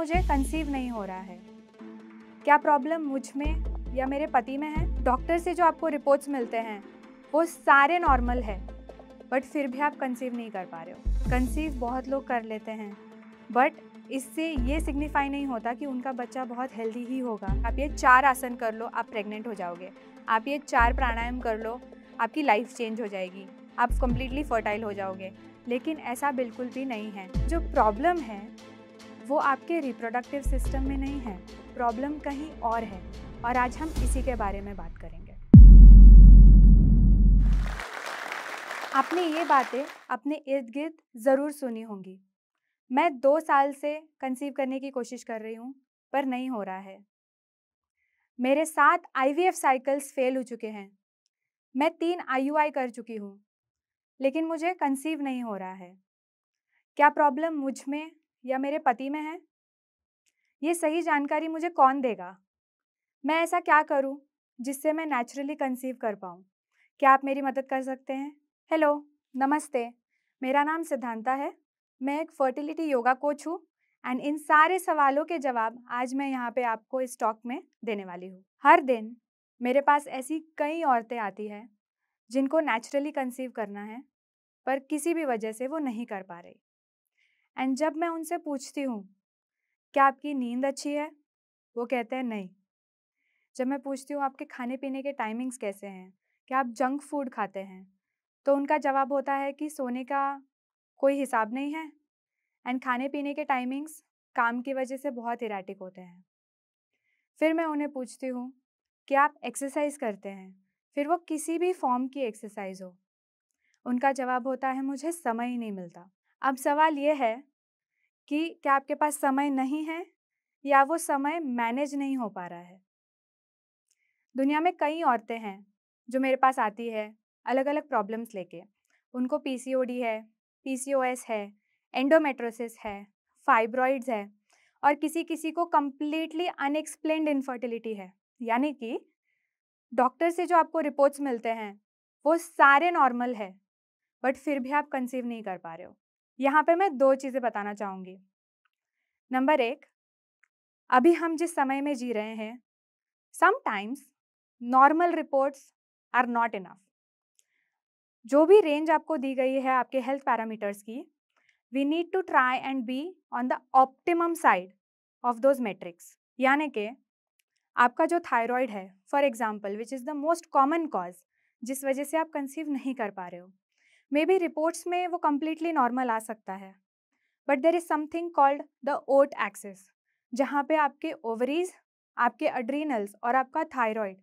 मुझे कंसीव नहीं हो रहा है क्या प्रॉब्लम मुझ में या मेरे पति में है डॉक्टर से जो आपको रिपोर्ट्स मिलते हैं वो सारे नॉर्मल है बट फिर भी आप कंसीव नहीं कर पा रहे हो कंसीव बहुत लोग कर लेते हैं बट इससे ये सिग्निफाई नहीं होता कि उनका बच्चा बहुत हेल्दी ही होगा आप ये चार आसन कर लो आप प्रेग्नेंट हो जाओगे आप ये चार प्राणायाम कर लो आपकी लाइफ चेंज हो जाएगी आप कम्प्लीटली फर्टाइल हो जाओगे लेकिन ऐसा बिल्कुल भी नहीं है जो प्रॉब्लम है वो आपके रिप्रोडक्टिव सिस्टम में नहीं है प्रॉब्लम कहीं और है और आज हम इसी के बारे में बात करेंगे आपने ये बातें अपने इर्द गिर्द ज़रूर सुनी होंगी मैं दो साल से कंसीव करने की कोशिश कर रही हूँ पर नहीं हो रहा है मेरे सात आईवीएफ साइकिल्स फेल हो चुके हैं मैं तीन आईयूआई कर चुकी हूँ लेकिन मुझे कंसीव नहीं हो रहा है क्या प्रॉब्लम मुझ में या मेरे पति में है ये सही जानकारी मुझे कौन देगा मैं ऐसा क्या करूं जिससे मैं नेचुरली कंसीव कर पाऊं क्या आप मेरी मदद कर सकते हैं हेलो नमस्ते मेरा नाम सिद्धांता है मैं एक फर्टिलिटी योगा कोच हूँ एंड इन सारे सवालों के जवाब आज मैं यहाँ पे आपको इस टॉक में देने वाली हूँ हर दिन मेरे पास ऐसी कई औरतें आती हैं जिनको नेचुरली कंसीव करना है पर किसी भी वजह से वो नहीं कर पा रही एंड जब मैं उनसे पूछती हूँ क्या आपकी नींद अच्छी है वो कहते हैं नहीं जब मैं पूछती हूँ आपके खाने पीने के टाइमिंग्स कैसे हैं क्या आप जंक फूड खाते हैं तो उनका जवाब होता है कि सोने का कोई हिसाब नहीं है एंड खाने पीने के टाइमिंग्स काम की वजह से बहुत इराटिक होते हैं फिर मैं उन्हें पूछती हूँ कि आप एक्सरसाइज करते हैं फिर वो किसी भी फॉर्म की एक्सरसाइज हो उनका जवाब होता है मुझे समय ही नहीं मिलता अब सवाल ये है कि क्या आपके पास समय नहीं है या वो समय मैनेज नहीं हो पा रहा है दुनिया में कई औरतें हैं जो मेरे पास आती है अलग अलग प्रॉब्लम्स लेके उनको पीसीओडी है पीसीओएस है एंडोमेट्रोसिस है फाइब्रॉइड्स है और किसी किसी को कम्प्लीटली अनएक्सप्लेन इनफर्टिलिटी है यानी कि डॉक्टर से जो आपको रिपोर्ट्स मिलते हैं वो सारे नॉर्मल है बट फिर भी आप कंसीव नहीं कर पा रहे हो यहाँ पे मैं दो चीज़ें बताना चाहूँगी नंबर एक अभी हम जिस समय में जी रहे हैं sometimes normal reports are not enough जो भी रेंज आपको दी गई है आपके हेल्थ पैरामीटर्स की we need to try and be on the optimum side of those metrics यानी कि आपका जो थायराइड है for example which is the most common cause जिस वजह से आप कंसीव नहीं कर पा रहे हो मे बी रिपोर्ट्स में वो कम्प्लीटली नॉर्मल आ सकता है but there is something called the ओट एक्सेस जहाँ पे आपके ओवरीज आपके अड्रीनल्स और आपका थायराइड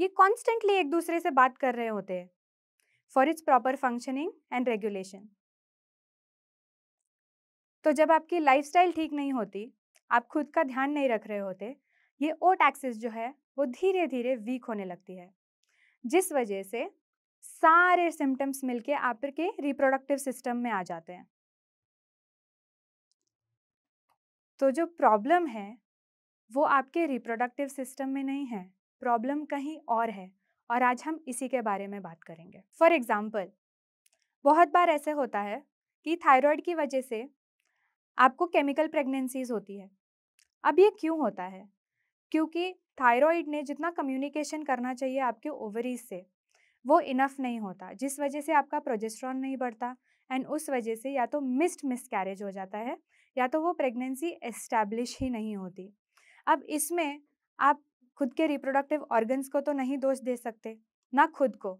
ये कॉन्स्टेंटली एक दूसरे से बात कर रहे होते हैं for its proper functioning and regulation तो जब आपकी स्टाइल ठीक नहीं होती आप खुद का ध्यान नहीं रख रहे होते ये ओट एक्सेस जो है वो धीरे धीरे वीक होने लगती है जिस वजह से सारे सिम्टम्स मिलके आपके रिप्रोडक्टिव सिस्टम में आ जाते हैं तो जो प्रॉब्लम है वो आपके रिप्रोडक्टिव सिस्टम में नहीं है प्रॉब्लम कहीं और है और आज हम इसी के बारे में बात करेंगे फॉर एग्ज़ाम्पल बहुत बार ऐसे होता है कि थायराइड की वजह से आपको केमिकल प्रेगनेंसीज होती है अब ये क्यों होता है क्योंकि थायराइड ने जितना कम्युनिकेशन करना चाहिए आपके ओवरीज से वो इनफ नहीं होता जिस वजह से आपका प्रोजेस्ट्रॉन नहीं बढ़ता एंड उस वजह से या तो मिस्ड मिसकैरेज हो जाता है या तो वो प्रेगनेंसी एस्टैब्लिश ही नहीं होती अब इसमें आप खुद के रिप्रोडक्टिव ऑर्गन्स को तो नहीं दोष दे सकते ना खुद को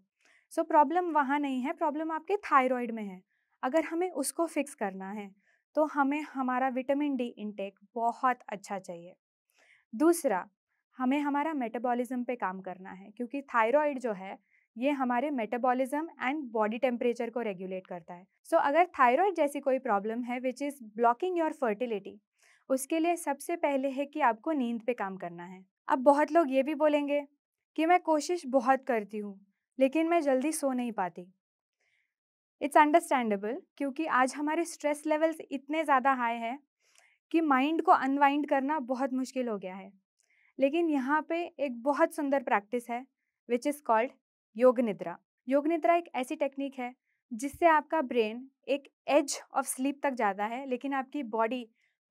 सो प्रॉब्लम वहाँ नहीं है प्रॉब्लम आपके थायराइड में है अगर हमें उसको फिक्स करना है तो हमें हमारा विटामिन डी इनटेक बहुत अच्छा चाहिए दूसरा हमें हमारा मेटाबॉलिज्म पे काम करना है क्योंकि थायराइड जो है ये हमारे मेटाबॉलिज्म एंड बॉडी टेम्परेचर को रेगुलेट करता है सो so, अगर थायराइड जैसी कोई प्रॉब्लम है which is blocking your fertility उसके लिए सबसे पहले है कि आपको नींद पे काम करना है अब बहुत लोग ये भी बोलेंगे कि मैं कोशिश बहुत करती हूँ लेकिन मैं जल्दी सो नहीं पाती इट्स अंडरस्टैंडेबल क्योंकि आज हमारे स्ट्रेस लेवल्स इतने ज़्यादा हाई हैं कि माइंड को अनवाइंड करना बहुत मुश्किल हो गया है लेकिन यहाँ पे एक बहुत सुंदर प्रैक्टिस है विच इज़ कॉल्ड योग निद्रा योग निद्रा एक ऐसी टेक्निक है जिससे आपका ब्रेन एक एज ऑफ स्लीप तक जाता है लेकिन आपकी बॉडी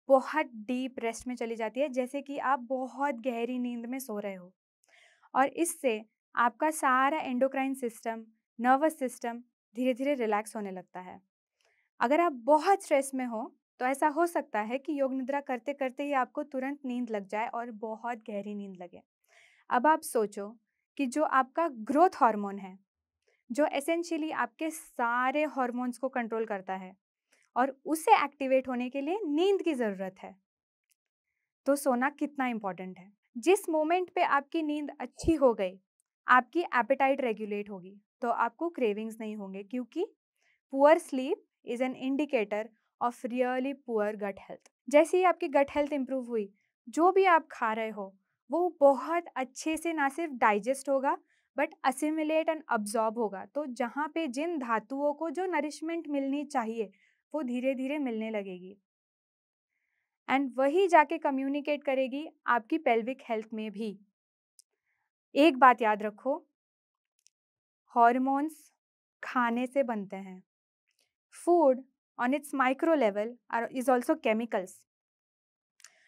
बहुत डीप रेस्ट में चली जाती है जैसे कि आप बहुत गहरी नींद में सो रहे हो और इससे आपका सारा एंडोक्राइन सिस्टम नर्वस सिस्टम धीरे धीरे रिलैक्स होने लगता है अगर आप बहुत स्ट्रेस में हो तो ऐसा हो सकता है कि योग निद्रा करते करते ही आपको तुरंत नींद लग जाए और बहुत गहरी नींद लगे अब आप सोचो कि जो आपका ग्रोथ हार्मोन है जो एसेंशियली आपके सारे हार्मोन्स को कंट्रोल करता है और उसे एक्टिवेट होने के लिए नींद की ज़रूरत है तो सोना कितना इम्पॉर्टेंट है जिस मोमेंट पे आपकी नींद अच्छी हो गई आपकी एपेटाइट रेगुलेट होगी तो आपको क्रेविंग्स नहीं होंगे क्योंकि poor sleep is an indicator of really poor gut health जैसे ही आपकी गट हेल्थ इंप्रूव हुई जो भी आप खा रहे हो वो बहुत अच्छे से ना सिर्फ डाइजेस्ट होगा बट असिमिलेट एंड अब्जॉर्ब होगा तो जहाँ पे जिन धातुओं को जो नरिशमेंट मिलनी चाहिए वो धीरे धीरे मिलने लगेगी एंड वही जाके कम्युनिकेट करेगी आपकी पेल्विक हेल्थ में भी एक बात याद रखो हॉर्मोन्स खाने से बनते हैं food on its micro level is also chemicals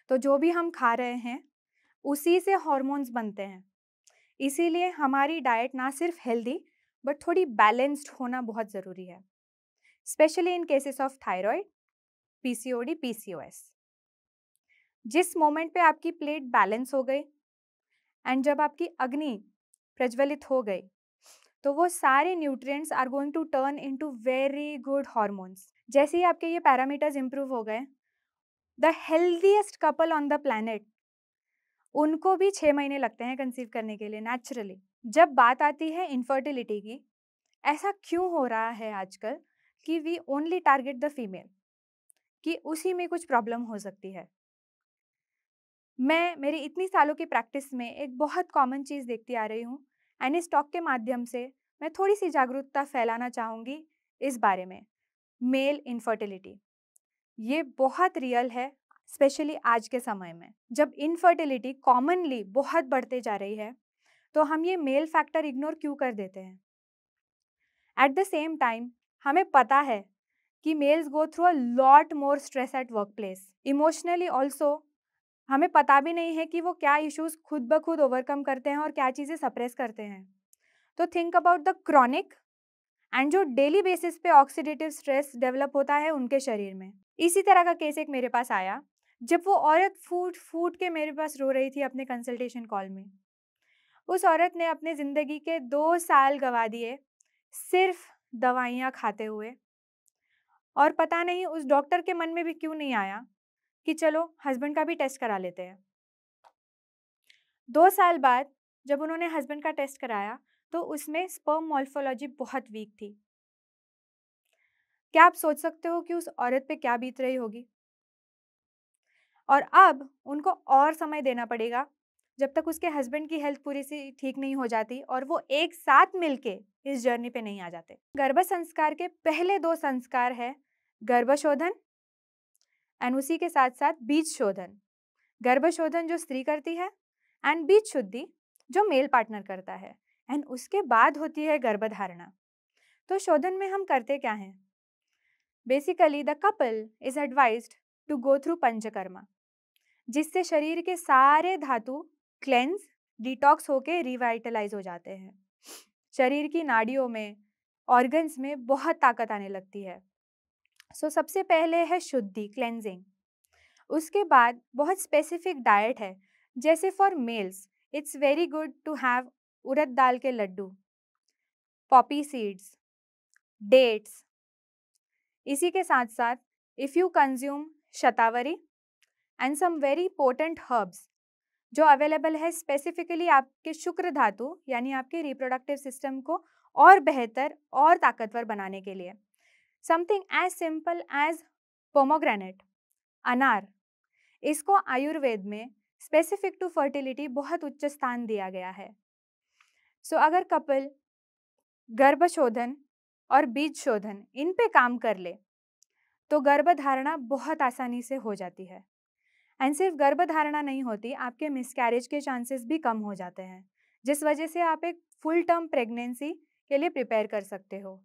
तो जो भी हम खा रहे हैं उसी से हॉर्मोन्स बनते हैं इसीलिए हमारी डाइट ना सिर्फ हेल्दी बट थोड़ी बैलेंस्ड होना बहुत ज़रूरी है specially in cases of thyroid PCOD PCOS जिस मोमेंट पे आपकी प्लेट बैलेंस हो गई एंड जब आपकी अग्नि प्रज्वलित हो गई तो वो सारे nutrients are going to turn into very good hormones जैसे ही आपके ये पैरामीटर्स इंप्रूव हो गए the healthiest couple on the planet उनको भी छः महीने लगते हैं कंसीव करने के लिए नेचुरली जब बात आती है इनफर्टिलिटी की ऐसा क्यों हो रहा है आजकल कि we only target the female कि उसी में कुछ प्रॉब्लम हो सकती है मैं मेरी इतनी सालों की प्रैक्टिस में एक बहुत कॉमन चीज़ देखती आ रही हूँ एंड इस टॉक के माध्यम से मैं थोड़ी सी जागरूकता फैलाना चाहूँगी इस बारे में मेल इनफर्टिलिटी ये बहुत रियल है स्पेशली आज के समय में जब इनफर्टिलिटी कॉमनली बहुत बढ़ते जा रही है तो हम ये मेल फैक्टर इग्नोर क्यों कर देते हैं एट द सेम टाइम हमें पता है कि males go through a lot more stress at workplace emotionally also हमें पता भी नहीं है कि वो क्या इश्यूज खुद ब खुद ओवरकम करते हैं और क्या चीज़ें सप्रेस करते हैं तो think about the chronic and जो डेली बेसिस पे ऑक्सीडेटिव स्ट्रेस डेवलप होता है उनके शरीर में इसी तरह का केस एक मेरे पास आया जब वो औरत फूट फूट के मेरे पास रो रही थी अपने कंसल्टेशन कॉल में उस औरत ने अपने ज़िंदगी के दो साल गवा दिए सिर्फ दवाइयाँ खाते हुए और पता नहीं उस डॉक्टर के मन में भी क्यों नहीं आया कि चलो हस्बैंड का भी टेस्ट करा लेते हैं दो साल बाद जब उन्होंने हस्बैंड का टेस्ट कराया तो उसमें स्पर्म मॉल्फोलॉजी बहुत वीक थी क्या आप सोच सकते हो कि उस औरत पे क्या बीत रही होगी और अब उनको और समय देना पड़ेगा जब तक उसके हस्बैंड की हेल्थ पूरी सी ठीक नहीं हो जाती और वो एक साथ मिलके इस जर्नी पे नहीं आ जाते गर्भ संस्कार के पहले दो संस्कार है गर्भशोधन एंड उसी के साथ साथ बीज शोधन गर्भशोधन जो स्त्री करती है एंड बीज शुद्धि जो मेल पार्टनर करता है एंड उसके बाद होती है गर्भधारणा तो शोधन में हम करते क्या हैं basically the couple is advise to go through panchakarma जिससे शरीर के सारे धातु क्लेंस डिटॉक्स होके रिवाइटलाइज हो जाते हैं शरीर की नाड़ियों में ऑर्गन्स में बहुत ताकत आने लगती है सो so, सबसे पहले है शुद्धि क्लेंजिंग उसके बाद बहुत स्पेसिफिक डाइट है जैसे for males it's very good to have urad dal के लड्डू पॉपी सीड्स डेट्स इसी के साथ साथ if you consume shatavari and some very important herbs जो अवेलेबल है स्पेसिफिकली आपके शुक्र धातु यानी आपके रिप्रोडक्टिव सिस्टम को और बेहतर और ताकतवर बनाने के लिए something as simple as pomegranate अनार इसको आयुर्वेद में स्पेसिफिक टू फर्टिलिटी बहुत उच्च स्थान दिया गया है सो so, अगर कपल गर्भशोधन और बीज शोधन इन पे काम कर ले तो गर्भ धारणा बहुत आसानी से हो जाती है एंड सिर्फ गर्भधारणा नहीं होती आपके मिसकैरेज के चांसेस भी कम हो जाते हैं जिस वजह से आप एक फुल टर्म प्रेगनेंसी के लिए प्रिपेयर कर सकते हो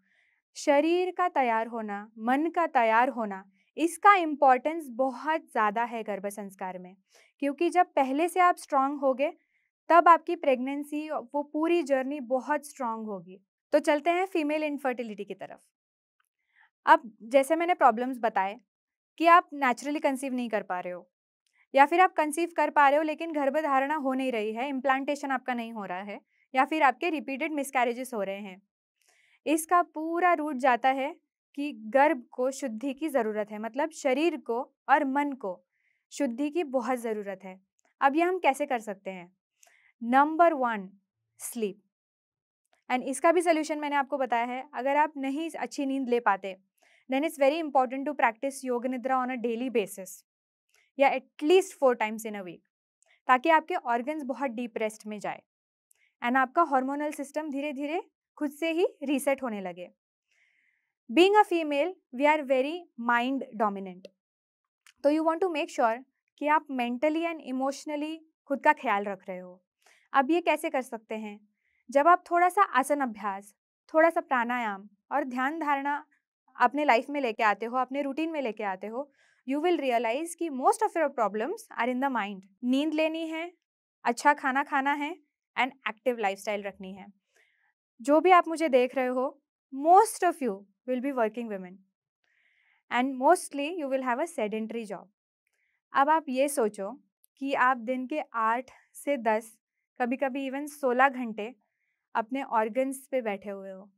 शरीर का तैयार होना मन का तैयार होना इसका इम्पॉर्टेंस बहुत ज़्यादा है गर्भ संस्कार में क्योंकि जब पहले से आप स्ट्रांग होगे तब आपकी प्रेगनेंसी वो पूरी जर्नी बहुत स्ट्रांग होगी तो चलते हैं फीमेल इनफर्टिलिटी की तरफ अब जैसे मैंने प्रॉब्लम्स बताए कि आप नेचुरली कंसीव नहीं कर पा रहे हो या फिर आप कंसीव कर पा रहे हो लेकिन गर्भधारणा हो नहीं रही है इम्प्लांटेशन आपका नहीं हो रहा है या फिर आपके रिपीटेड मिसकैरेजेस हो रहे हैं इसका पूरा रूट जाता है कि गर्भ को शुद्धि की ज़रूरत है मतलब शरीर को और मन को शुद्धि की बहुत ज़रूरत है अब यह हम कैसे कर सकते हैं नंबर वन स्लीप एंड इसका भी सोल्यूशन मैंने आपको बताया है अगर आप नहीं अच्छी नींद ले पाते then it's very important to practice yoga nidra on a daily basis या at least four times in a week ताकि आपके ऑर्गन्स बहुत डीप रेस्ट में जाए एंड आपका हार्मोनल सिस्टम धीरे धीरे खुद से ही रीसेट होने लगे being a female we are very mind dominant तो you want to make sure कि आप मेंटली एंड इमोशनली खुद का ख्याल रख रहे हो अब ये कैसे कर सकते हैं जब आप थोड़ा सा आसन अभ्यास थोड़ा सा प्राणायाम और ध्यान धारणा अपने लाइफ में लेके आते हो अपने रूटीन में लेके आते हो यू विल रियलाइज कि most of your problems are in the mind नींद लेनी है अच्छा खाना खाना है एंड एक्टिव लाइफ रखनी है जो भी आप मुझे देख रहे हो most of you will be working women and mostly you will have a sedentary job अब आप ये सोचो कि आप दिन के आठ से दस कभी कभी इवन सोलह घंटे अपने ऑर्गन्स पे बैठे हुए हो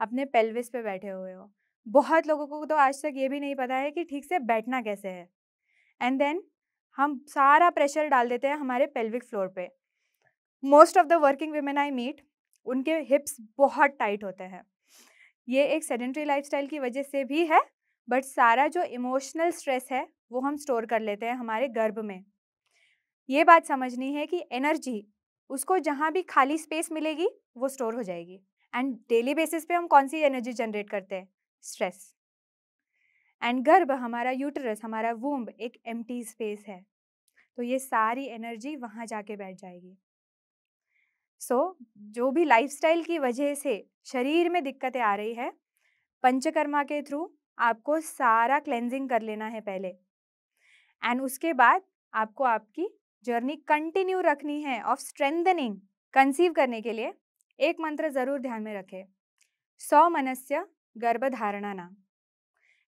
अपने पेल्विस पे बैठे हुए हो बहुत लोगों को तो आज तक ये भी नहीं पता है कि ठीक से बैठना कैसे है एंड देन हम सारा प्रेशर डाल देते हैं हमारे पेल्विक फ्लोर पे most of the working women I meet उनके हिप्स बहुत टाइट होते हैं ये एक सेडेंट्री लाइफस्टाइल की वजह से भी है बट सारा जो इमोशनल स्ट्रेस है वो हम स्टोर कर लेते हैं हमारे गर्भ में ये बात समझनी है कि एनर्जी उसको जहाँ भी खाली स्पेस मिलेगी वो स्टोर हो जाएगी एंड डेली बेसिस पे हम कौन सी एनर्जी जनरेट करते हैं स्ट्रेस एंड गर्भ हमारा यूटरस हमारा वूम्ब एक एम्प्टी स्पेस है तो ये सारी एनर्जी वहाँ जाके बैठ जाएगी सो so, जो भी लाइफस्टाइल की वजह से शरीर में दिक्कतें आ रही है पंचकर्मा के थ्रू आपको सारा क्लेंजिंग कर लेना है पहले एंड उसके बाद आपको आपकी जर्नी कंटिन्यू रखनी है ऑफ स्ट्रेंथनिंग कंसीव करने के लिए एक मंत्र ज़रूर ध्यान में रखें सौ मनस्य गर्भधारणा नाम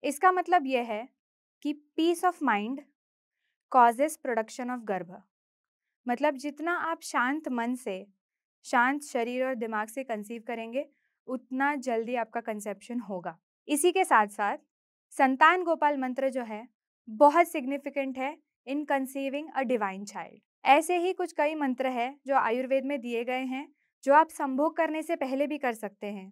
इसका मतलब यह है कि peace of mind causes production of गर्भ मतलब जितना आप शांत मन से शांत शरीर और दिमाग से कंसीव करेंगे उतना जल्दी आपका कंसेप्शन होगा इसी के साथ साथ संतान गोपाल मंत्र जो है बहुत सिग्निफिकेंट है in conceiving a divine child ऐसे ही कुछ कई मंत्र हैं जो आयुर्वेद में दिए गए हैं जो आप संभोग करने से पहले भी कर सकते हैं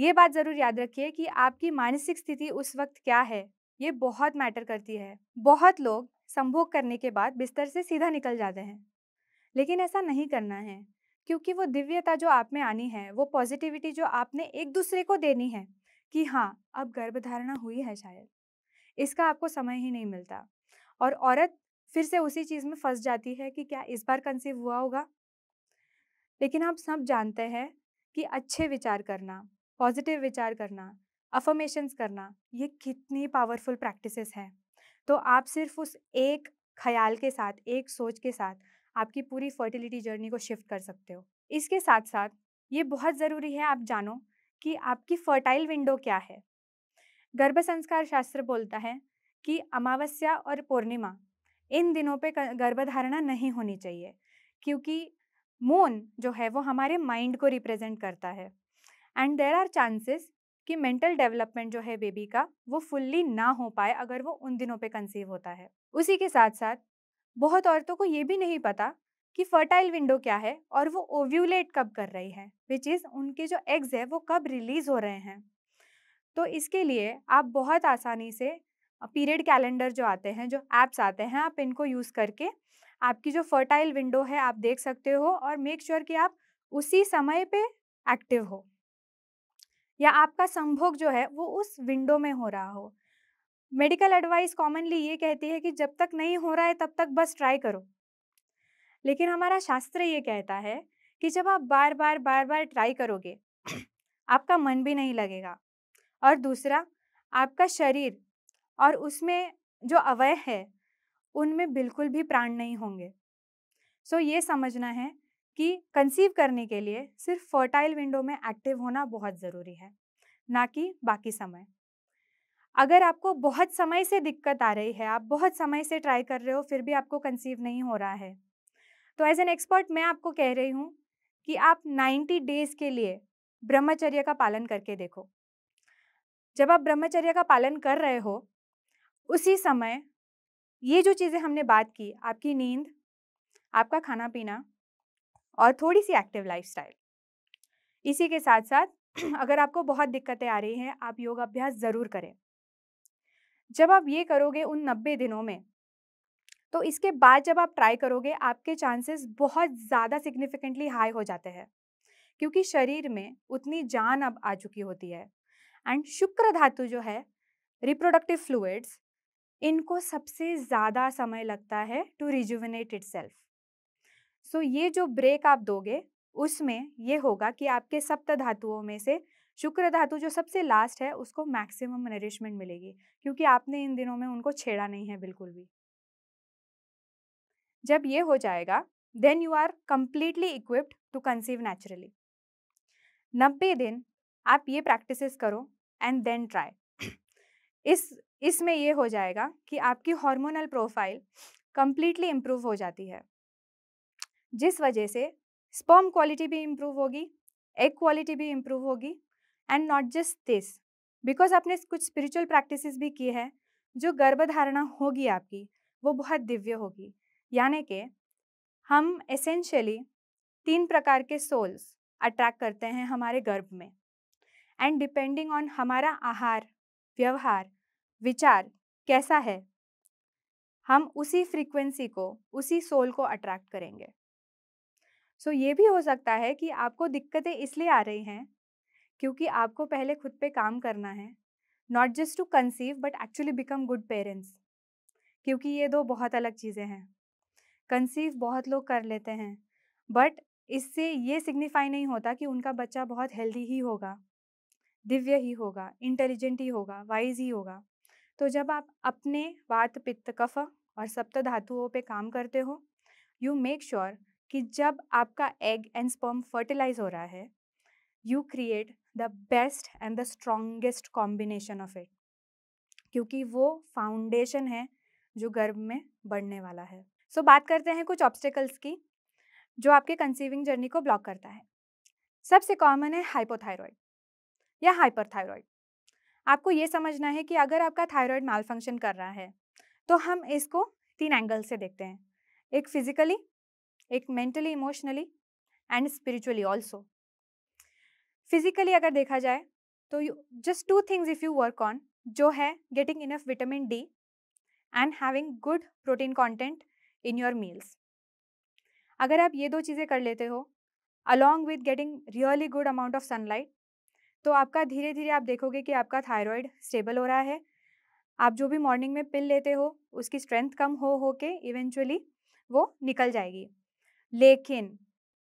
ये बात ज़रूर याद रखिए कि आपकी मानसिक स्थिति उस वक्त क्या है ये बहुत मैटर करती है बहुत लोग संभोग करने के बाद बिस्तर से सीधा निकल जाते हैं लेकिन ऐसा नहीं करना है क्योंकि वो दिव्यता जो आप में आनी है वो पॉजिटिविटी जो आपने एक दूसरे को देनी है कि हाँ अब गर्भधारणा हुई है शायद इसका आपको समय ही नहीं मिलता और औरत फिर से उसी चीज़ में फंस जाती है कि क्या इस बार कंसीव हुआ होगा लेकिन आप सब जानते हैं कि अच्छे विचार करना पॉजिटिव विचार करना अफर्मेशंस करना ये कितनी पावरफुल प्रैक्टिसेस हैं तो आप सिर्फ उस एक ख्याल के साथ एक सोच के साथ आपकी पूरी फर्टिलिटी जर्नी को शिफ्ट कर सकते हो इसके साथ साथ ये बहुत ज़रूरी है आप जानो कि आपकी फर्टाइल विंडो क्या है गर्भ संस्कार शास्त्र बोलता है कि अमावस्या और पूर्णिमा इन दिनों पे गर्भधारणा नहीं होनी चाहिए क्योंकि मून जो है वो हमारे माइंड को रिप्रेजेंट करता है एंड देर आर चांसेस कि मेंटल डेवलपमेंट जो है बेबी का वो फुल्ली ना हो पाए अगर वो उन दिनों पे कंसीव होता है उसी के साथ साथ बहुत औरतों को ये भी नहीं पता कि फर्टाइल विंडो क्या है और वो ओव्यूलेट कब कर रही है विच इज़ उनके जो एग्स है वो कब रिलीज़ हो रहे हैं तो इसके लिए आप बहुत आसानी से पीरियड कैलेंडर जो आते हैं जो ऐप्स आते हैं आप इनको यूज़ करके आपकी जो फर्टाइल विंडो है आप देख सकते हो और मेक श्योर sure कि आप उसी समय पे एक्टिव हो या आपका संभोग जो है वो उस विंडो में हो रहा हो मेडिकल एडवाइस कॉमनली ये कहती है कि जब तक नहीं हो रहा है तब तक बस ट्राई करो लेकिन हमारा शास्त्र ये कहता है कि जब आप बार बार बार बार ट्राई करोगे आपका मन भी नहीं लगेगा और दूसरा आपका शरीर और उसमें जो अवय है उनमें बिल्कुल भी प्राण नहीं होंगे सो so, ये समझना है कि कंसीव करने के लिए सिर्फ फर्टाइल विंडो में एक्टिव होना बहुत ज़रूरी है ना कि बाकी समय अगर आपको बहुत समय से दिक्कत आ रही है आप बहुत समय से ट्राई कर रहे हो फिर भी आपको कंसीव नहीं हो रहा है तो एज एन एक्सपर्ट मैं आपको कह रही हूँ कि आप 90 डेज़ के लिए ब्रह्मचर्य का पालन करके देखो जब आप ब्रह्मचर्य का पालन कर रहे हो उसी समय ये जो चीज़ें हमने बात की आपकी नींद आपका खाना पीना और थोड़ी सी एक्टिव लाइफस्टाइल इसी के साथ साथ अगर आपको बहुत दिक्कतें आ रही हैं आप योग अभ्यास ज़रूर करें जब आप ये करोगे उन नब्बे दिनों में तो इसके बाद जब आप ट्राई करोगे आपके चांसेस बहुत ज़्यादा सिग्निफिकेंटली हाई हो जाते हैं क्योंकि शरीर में उतनी जान अब आ चुकी होती है एंड शुक्र धातु जो है रिप्रोडक्टिव फ्लूड्स इनको सबसे ज़्यादा समय लगता है to rejuvenate itself so so, ये जो ब्रेक आप दोगे उसमें ये होगा कि आपके सप्त धातुओं में से शुक्र धातु जो सबसे लास्ट है उसको मैक्सिमम नरिशमेंट मिलेगी क्योंकि आपने इन दिनों में उनको छेड़ा नहीं है बिल्कुल भी जब ये हो जाएगा then you are completely equipped to conceive naturally नब्बे दिन आप ये प्रैक्टिसेस करो एंड देन ट्राई इस इसमें ये हो जाएगा कि आपकी हार्मोनल प्रोफाइल कंप्लीटली इम्प्रूव हो जाती है जिस वजह से स्पर्म क्वालिटी भी इम्प्रूव होगी एग क्वालिटी भी इम्प्रूव होगी and not just this because आपने कुछ स्पिरिचुअल प्रैक्टिसेस भी की है जो गर्भधारणा होगी आपकी वो बहुत दिव्य होगी यानी कि हम एसेंशियली तीन प्रकार के सोल्स अट्रैक्ट करते हैं हमारे गर्भ में एंड डिपेंडिंग ऑन हमारा आहार व्यवहार विचार कैसा है हम उसी फ्रीक्वेंसी को उसी सोल को अट्रैक्ट करेंगे सो ये भी हो सकता है कि आपको दिक्कतें इसलिए आ रही हैं क्योंकि आपको पहले खुद पे काम करना है not just to conceive but actually become good parents क्योंकि ये दो बहुत अलग चीज़ें हैं कंसीव बहुत लोग कर लेते हैं बट इससे ये सिग्निफाई नहीं होता कि उनका बच्चा बहुत हेल्दी ही होगा दिव्य ही होगा इंटेलिजेंट ही होगा वाइज ही होगा तो जब आप अपने वात पित्त कफ और सप्त धातुओं पे काम करते हो यू मेक श्योर sure कि जब आपका एग एंड स्पर्म फर्टिलाइज हो रहा है you create the best and the strongest combination of it क्योंकि वो फाउंडेशन है जो गर्भ में बढ़ने वाला है सो so, बात करते हैं कुछ ऑब्स्टिकल्स की जो आपके कंसीविंग जर्नी को ब्लॉक करता है सबसे कॉमन है हाइपोथायरॉयड या हाइपर थायरॉयड आपको ये समझना है कि अगर आपका थायरॉयड माल फंक्शन कर रहा है तो हम इसको तीन एंगल से देखते हैं एक फिजिकली एक mentally emotionally and spiritually also physically अगर देखा जाए तो just two things if you work on जो है getting enough vitamin D and having good protein content in your meals अगर आप ये दो चीज़ें कर लेते हो along with getting really good amount of sunlight तो आपका धीरे धीरे आप देखोगे कि आपका थायराइड स्टेबल हो रहा है आप जो भी मॉर्निंग में पिल लेते हो उसकी स्ट्रेंथ कम हो हो के इवेंचुअली वो निकल जाएगी लेकिन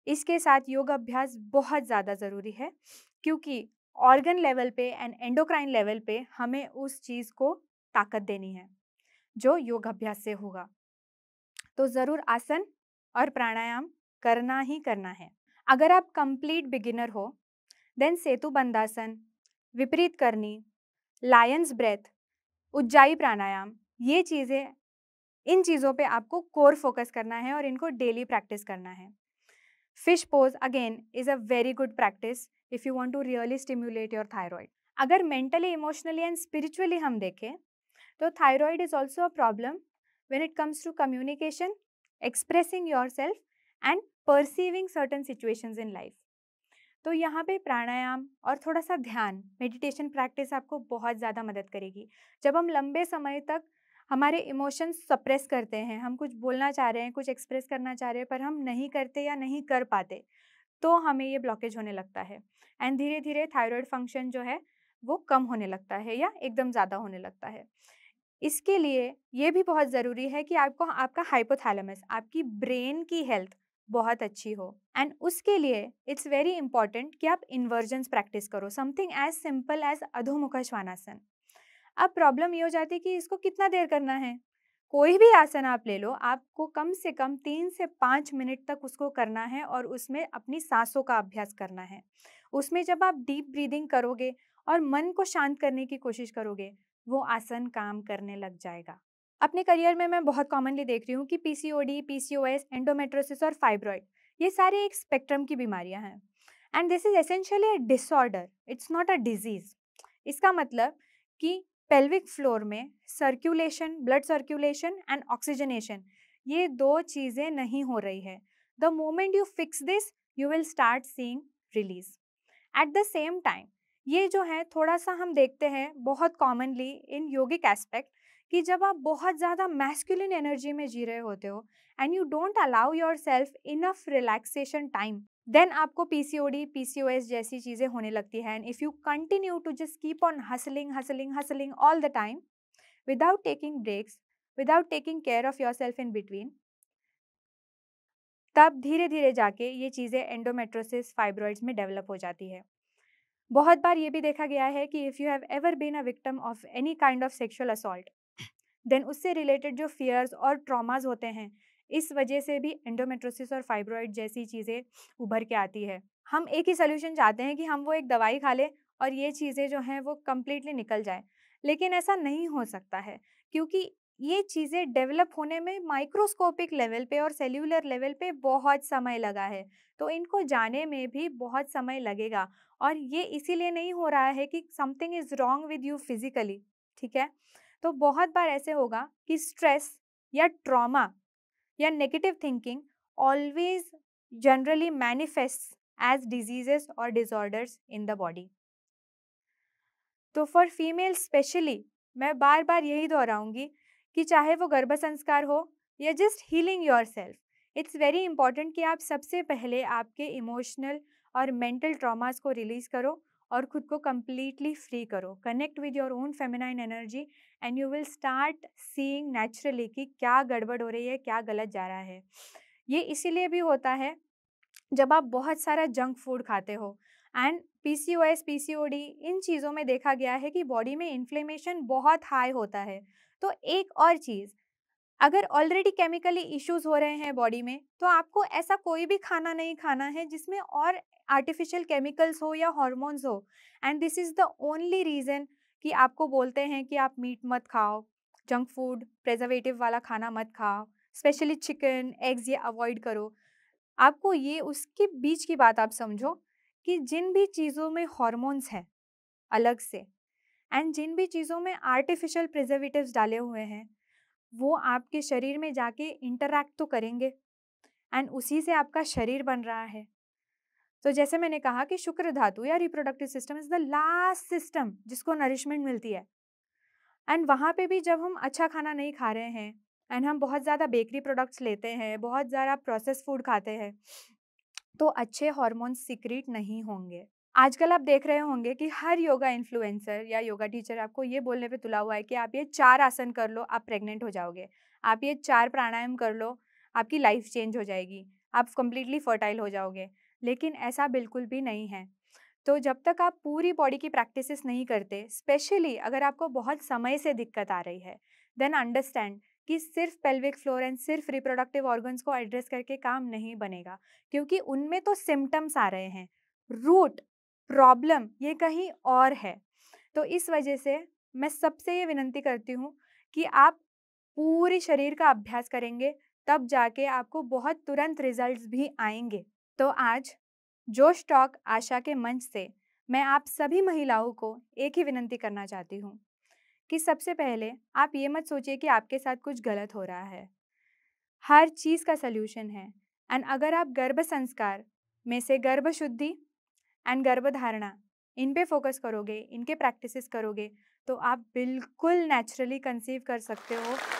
इसके साथ योग अभ्यास बहुत ज़्यादा ज़रूरी है क्योंकि ऑर्गन लेवल पे एंड एंडोक्राइन लेवल पे हमें उस चीज़ को ताकत देनी है जो योग अभ्यास से होगा तो ज़रूर आसन और प्राणायाम करना ही करना है अगर आप कंप्लीट बिगिनर हो then setu bandhasana viparita karani Lions breath Ujjayi प्राणायाम ये चीज़ें इन चीज़ों पे आपको कोर फोकस करना है और इनको डेली प्रैक्टिस करना है fish pose again is a very good practice if you want to really stimulate your thyroid अगर मेंटली इमोशनली एंड स्पिरिचुअली हम देखें तो thyroid is also a problem when it comes to communication expressing yourself and perceiving certain situation in life तो यहाँ पे प्राणायाम और थोड़ा सा ध्यान मेडिटेशन प्रैक्टिस आपको बहुत ज़्यादा मदद करेगी जब हम लंबे समय तक हमारे इमोशंस सप्रेस करते हैं हम कुछ बोलना चाह रहे हैं कुछ एक्सप्रेस करना चाह रहे हैं पर हम नहीं करते या नहीं कर पाते तो हमें ये ब्लॉकेज होने लगता है एंड धीरे धीरे थायराइड फंक्शन जो है वो कम होने लगता है या एकदम ज़्यादा होने लगता है इसके लिए ये भी बहुत ज़रूरी है कि आपको आपका हाइपोथैलेमस आपकी ब्रेन की हेल्थ बहुत अच्छी हो एंड उसके लिए इट्स वेरी इंपॉर्टेंट कि आप इन्वर्जन्स प्रैक्टिस करो something as simple as adhomukha svanasana अब प्रॉब्लम ये हो जाती है कि इसको कितना देर करना है कोई भी आसन आप ले लो आपको कम से कम तीन से पाँच मिनट तक उसको करना है और उसमें अपनी सांसों का अभ्यास करना है उसमें जब आप डीप ब्रीदिंग करोगे और मन को शांत करने की कोशिश करोगे वो आसन काम करने लग जाएगा अपने करियर में मैं बहुत कॉमनली देख रही हूँ कि पी ओ एस एंडोमेट्रोसिस और फाइब्रॉइड ये सारे एक स्पेक्ट्रम की बीमारियाँ हैं and this is essentially a disorder it's not a disease इसका मतलब कि पेल्विक फ्लोर में circulation blood circulation and oxygenation ये दो चीज़ें नहीं हो रही है the moment you fix this you will start seeing release at the same time ये जो है थोड़ा सा हम देखते हैं बहुत कॉमनली इन योगिक एस्पेक्ट कि जब आप बहुत ज़्यादा मैस्कुलिन एनर्जी में जी रहे होते हो and you don't allow yourself enough relaxation time then आपको P P C C O D O S जैसी चीज़ें होने लगती हैं and if you continue to just keep on hustling hustling hustling all the time without taking breaks without taking care of yourself in between तब धीरे धीरे जाके ये चीज़ें एंडोमेट्रोसिस फाइब्रॉइड्स में डेवलप हो जाती है बहुत बार ये भी देखा गया है कि if you have ever been a victim of any kind of sexual assault then उससे रिलेटेड जो फियर्स और ट्रॉमाज होते हैं इस वजह से भी एंडोमेट्रोसिस और फाइब्रॉइड जैसी चीज़ें उभर के आती है हम एक ही सोल्यूशन चाहते हैं कि हम वो एक दवाई खा लें और ये चीज़ें जो हैं वो कम्प्लीटली निकल जाए लेकिन ऐसा नहीं हो सकता है क्योंकि ये चीज़ें डेवलप होने में माइक्रोस्कोपिक लेवल पे और सेल्यूलर लेवल पे बहुत समय लगा है तो इनको जाने में भी बहुत समय लगेगा और ये इसीलिए नहीं हो रहा है कि something is wrong with you physically ठीक है तो बहुत बार ऐसे होगा कि स्ट्रेस या ट्रॉमा या negative thinking always generally manifest as disease और डिजॉर्डर्स इन द बॉडी तो फॉर फीमेल स्पेशली मैं बार बार यही दोहराऊंगी कि चाहे वो गर्भ संस्कार हो या just healing yourself it's very important कि आप सबसे पहले आपके इमोशनल और मेंटल ट्रॉमास को रिलीज़ करो और खुद को कम्प्लीटली फ्री करो connect with your own feminine energy and you will start seeing naturally कि क्या गड़बड़ हो रही है क्या गलत जा रहा है ये इसीलिए भी होता है जब आप बहुत सारा जंक फूड खाते हो एंड पीसीओएस पीसीओडी इन चीज़ों में देखा गया है कि बॉडी में इन्फ्लेमेशन बहुत हाई होता है तो एक और चीज़ अगर ऑलरेडी केमिकली इश्यूज हो रहे हैं बॉडी में तो आपको ऐसा कोई भी खाना नहीं खाना है जिसमें और आर्टिफिशियल केमिकल्स हो या हॉर्मोन्स हो and this is the only reason कि आपको बोलते हैं कि आप मीट मत खाओ जंक फूड प्रेजर्वेटिव वाला खाना मत खाओ स्पेशली चिकन एग्स ये अवॉइड करो आपको ये उसके बीच की बात आप समझो कि जिन भी चीज़ों में हॉर्मोन्स हैं अलग से एंड जिन भी चीज़ों में आर्टिफिशियल प्रिजर्वेटिव डाले हुए हैं वो आपके शरीर में जाके इंटरैक्ट तो करेंगे एंड उसी से आपका शरीर बन रहा है तो जैसे मैंने कहा कि शुक्र धातु या reproductive system is the last system जिसको नरिशमेंट मिलती है एंड वहाँ पे भी जब हम अच्छा खाना नहीं खा रहे हैं एंड हम बहुत ज़्यादा बेकरी प्रोडक्ट्स लेते हैं बहुत ज़्यादा प्रोसेस फूड खाते हैं तो अच्छे हॉर्मोन्स सिक्रीट नहीं होंगे आजकल आप देख रहे होंगे कि हर योगा इन्फ्लुएंसर या योगा टीचर आपको ये बोलने पे तुला हुआ है कि आप ये चार आसन कर लो आप प्रेग्नेंट हो जाओगे आप ये चार प्राणायाम कर लो आपकी लाइफ चेंज हो जाएगी आप कम्प्लीटली फर्टाइल हो जाओगे लेकिन ऐसा बिल्कुल भी नहीं है तो जब तक आप पूरी बॉडी की प्रैक्टिसेस नहीं करते स्पेशली अगर आपको बहुत समय से दिक्कत आ रही है देन अंडरस्टैंड कि सिर्फ पेल्विक फ्लोर एंड सिर्फ रिप्रोडक्टिव ऑर्गन्स को एड्रेस करके काम नहीं बनेगा क्योंकि उनमें तो सिम्टम्स आ रहे हैं रूट प्रॉब्लम ये कहीं और है तो इस वजह से मैं सबसे ये विनंती करती हूँ कि आप पूरे शरीर का अभ्यास करेंगे तब जाके आपको बहुत तुरंत रिजल्ट्स भी आएंगे तो आज जोश टॉक आशा के मंच से मैं आप सभी महिलाओं को एक ही विनती करना चाहती हूँ कि सबसे पहले आप ये मत सोचिए कि आपके साथ कुछ गलत हो रहा है हर चीज़ का सल्यूशन है एंड अगर आप गर्भ संस्कार में से गर्भ शुद्धि एंड गर्भधारणा इन पे फोकस करोगे इनके प्रैक्टिसेस करोगे तो आप बिल्कुल नेचुरली कंसीव कर सकते हो